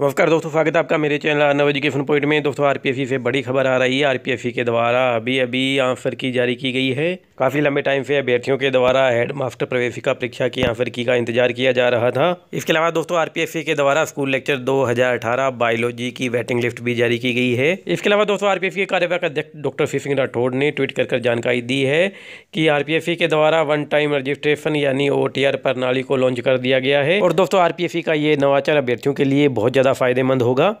नमस्कार तो दोस्तों स्वागत है आपका मेरे चैनल आर्न एजुकेशन पॉइंट में दोस्तों आरपीएससी e से बड़ी खबर आ रही है आरपीएफई e के द्वारा अभी अभी आंसर की जारी की गई है काफ़ी लंबे टाइम से अभ्यर्थियों के द्वारा हेड मास्टर प्रवेशिका परीक्षा की आंसर की का इंतजार किया जा रहा था इसके अलावा दोस्तों आरपीएससी e के द्वारा स्कूल लेक्चर दो बायोलॉजी की वेटिंग लिस्ट भी जारी की गई है इसके अलावा दोस्तों आरपीएफई के कार्यवाहक अध्यक्ष डॉक्टर शिव सिंह राठौड़ ने ट्वीट कर जानकारी दी है कि आरपीएफई के द्वारा वन टाइम रजिस्ट्रेशन यानी ओ प्रणाली को लॉन्च कर दिया गया है और दोस्तों आरपीएससी का ये नवाचार अभ्यर्थियों के लिए बहुत ज़्यादा फ़ायदेमंद होगा